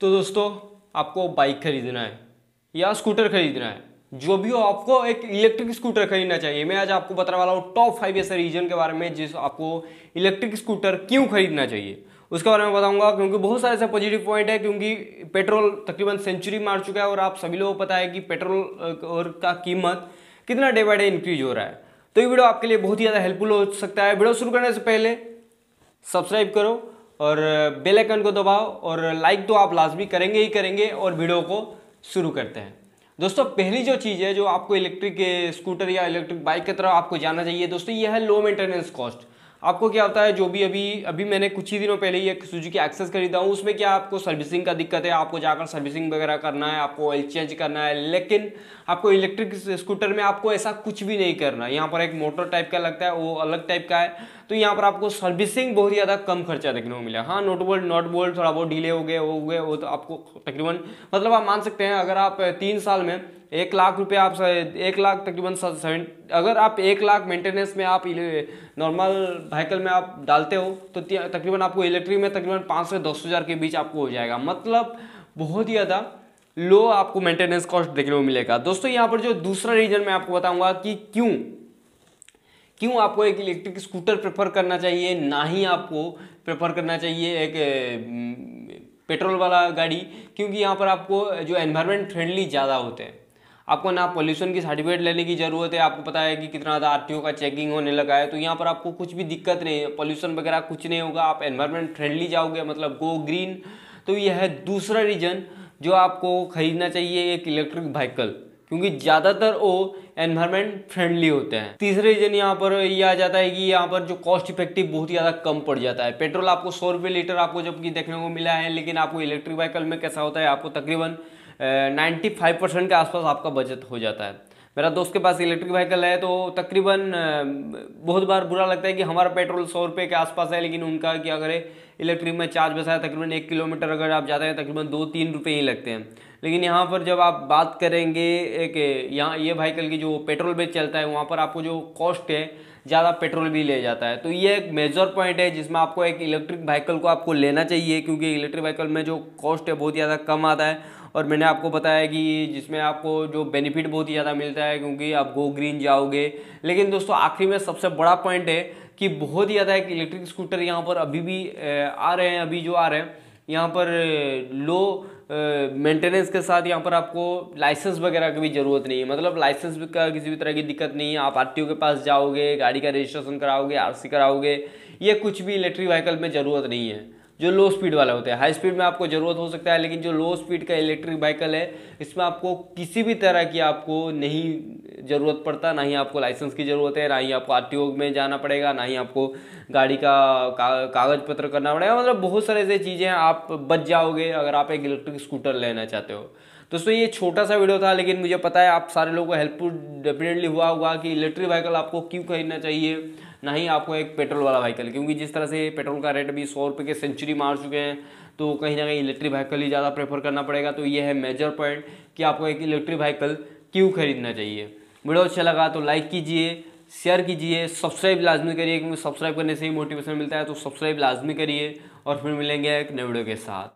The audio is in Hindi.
तो दोस्तों आपको बाइक खरीदना है या स्कूटर खरीदना है जो भी हो आपको एक इलेक्ट्रिक स्कूटर खरीदना चाहिए मैं आज आपको बताने वाला हूँ टॉप फाइव ऐसे रीजन के बारे में जिस आपको इलेक्ट्रिक स्कूटर क्यों खरीदना चाहिए उसके बारे में बताऊंगा क्योंकि बहुत सारे ऐसे पॉजिटिव पॉइंट है क्योंकि पेट्रोल तकरीबन सेंचुरी मार चुका है और आप सभी लोगों को पता है कि पेट्रोल और का कीमत कितना डे बाई डे इंक्रीज हो रहा है तो ये वीडियो आपके लिए बहुत ही ज़्यादा हेल्पफुल हो सकता है वीडियो शुरू करने से पहले सब्सक्राइब करो और बेल आइकन को दबाओ और लाइक तो आप लाजमी करेंगे ही करेंगे और वीडियो को शुरू करते हैं दोस्तों पहली जो चीज़ है जो आपको इलेक्ट्रिक स्कूटर या इलेक्ट्रिक बाइक की तरफ आपको जाना चाहिए दोस्तों यह है लो मेंटेनेंस कॉस्ट आपको क्या होता है जो भी अभी अभी मैंने कुछ ही दिनों पहले ही एक सुजुकी एक्सेस खरीदा हूँ उसमें क्या आपको सर्विसिंग का दिक्कत है आपको जाकर सर्विसिंग वगैरह करना है आपको ऑयल चेंज करना है लेकिन आपको इलेक्ट्रिक स्कूटर में आपको ऐसा कुछ भी नहीं करना यहाँ पर एक मोटर टाइप का लगता है वो अलग टाइप का है तो यहाँ पर आपको सर्विसिंग बहुत ज़्यादा कम खर्चा देखने को मिला हाँ नोट बोल्ट नोट बोल्ट थोड़ा बहुत डीले हो गए हो गए वो तो आपको तकरीबन मतलब आप मान सकते हैं अगर आप तीन साल में एक लाख रुपये आप एक लाख तकरीबन सेवन अगर आप एक लाख मेंटेनेंस में आप नॉर्मल व्हीकल में आप डालते हो तो तकरीबन आपको इलेक्ट्रिक में तकरीबन पाँच से दस हज़ार के बीच आपको हो जाएगा मतलब बहुत ही ज़्यादा लो आपको मेंटेनेंस कॉस्ट देखने को मिलेगा दोस्तों यहाँ पर जो दूसरा रीजन मैं आपको बताऊँगा कि क्यों क्यों आपको एक इलेक्ट्रिक स्कूटर प्रेफर करना चाहिए ना ही आपको प्रेफर करना चाहिए एक पेट्रोल वाला गाड़ी क्योंकि यहाँ पर आपको जो एनवायरनमेंट फ्रेंडली ज़्यादा होते हैं आपको ना पोल्यूशन की सर्टिफिकेट लेने की ज़रूरत है आपको पता है कि कितना ज़्यादा आर का चेकिंग होने लगा है तो यहाँ पर आपको कुछ भी दिक्कत नहीं है पॉल्यूशन वगैरह कुछ नहीं होगा आप एनवायरमेंट फ्रेंडली जाओगे मतलब गो ग्रीन तो यह है दूसरा रीजन जो आपको खरीदना चाहिए एक इलेक्ट्रिक व्हीकल क्योंकि ज़्यादातर वो एनवायरमेंट फ्रेंडली होते हैं तीसरे रीजन यहाँ पर ये आ जाता है कि यहाँ पर जो कॉस्ट इफेक्टिव बहुत ही ज़्यादा कम पड़ जाता है पेट्रोल आपको सौ रुपये लीटर आपको जबकि देखने को मिला है लेकिन आपको इलेक्ट्रिक व्हीकल में कैसा होता है आपको तकरीबन नाइन्टी फाइव परसेंट के आसपास आपका बचत हो जाता है मेरा दोस्त के पास इलेक्ट्रिक व्हीकल है तो तकरीबन बहुत बार बुरा लगता है कि हमारा पेट्रोल सौ रुपये के आसपास है लेकिन उनका क्या करें इलेक्ट्रिक में चार्ज बसा है तकरीबन एक किलोमीटर अगर आप जाते हैं तकरीबन दो तीन रुपये ही लगते हैं लेकिन यहाँ पर जब आप बात करेंगे एक यहाँ ये व्हीकल की जो पेट्रोल बेच चलता है वहाँ पर आपको जो कॉस्ट है ज़्यादा पेट्रोल भी ले जाता है तो ये एक मेजर पॉइंट है जिसमें आपको एक इलेक्ट्रिक व्हीकल को आपको लेना चाहिए क्योंकि इलेक्ट्रिक व्हीकल में जो कॉस्ट है बहुत ज़्यादा कम आता है और मैंने आपको बताया कि जिसमें आपको जो बेनिफिट बहुत ही ज़्यादा मिलता है क्योंकि आप गो ग्रीन जाओगे लेकिन दोस्तों आखिरी में सबसे बड़ा पॉइंट है कि बहुत ही ज़्यादा एक इलेक्ट्रिक स्कूटर यहाँ पर अभी भी आ रहे हैं अभी जो आ रहे हैं यहाँ पर लो मेंटेनेंस के साथ यहाँ पर आपको लाइसेंस वगैरह की भी ज़रूरत नहीं है मतलब लाइसेंस का किसी भी तरह की दिक्कत नहीं है आप आर के पास जाओगे गाड़ी का रजिस्ट्रेशन कराओगे आर कराओगे ये कुछ भी इलेक्ट्रिक व्हीकल में ज़रूरत नहीं है जो लो स्पीड वाला होता है हाई स्पीड में आपको ज़रूरत हो सकता है लेकिन जो लो स्पीड का इलेक्ट्रिक व्हीकल है इसमें आपको किसी भी तरह की आपको नहीं ज़रूरत पड़ता ना ही आपको लाइसेंस की ज़रूरत है ना ही आपको आर में जाना पड़ेगा ना ही आपको गाड़ी का कागज़ पत्र करना पड़ेगा मतलब बहुत सारे ऐसे चीज़ें हैं आप बच जाओगे अगर आप एक इलेक्ट्रिक स्कूटर लेना चाहते हो दोस्तों ये छोटा सा वीडियो था लेकिन मुझे पता है आप सारे लोगों को हेल्पफुल डेफिनेटली हुआ होगा कि इलेक्ट्रिक व्हीकल आपको क्यों खरीदना चाहिए ना ही आपको एक पेट्रोल वाला व्हीकल क्योंकि जिस तरह से पेट्रोल का रेट अभी सौ रुपये के सेंचुरी मार चुके हैं तो कहीं ना कहीं इलेक्ट्रिक व्हीकल ही ज़्यादा प्रेफर करना पड़ेगा तो ये है मेजर पॉइंट कि आपको एक इलेक्ट्रिक व्हीकल क्यों खरीदना चाहिए वीडियो अच्छा लगा तो लाइक कीजिए शेयर कीजिए सब्सक्राइब लाजमी करिए क्योंकि सब्सक्राइब करने से ही मोटिवेशन मिलता है तो सब्सक्राइब लाजमी करिए और फिर मिलेंगे एक नए वीडियो के साथ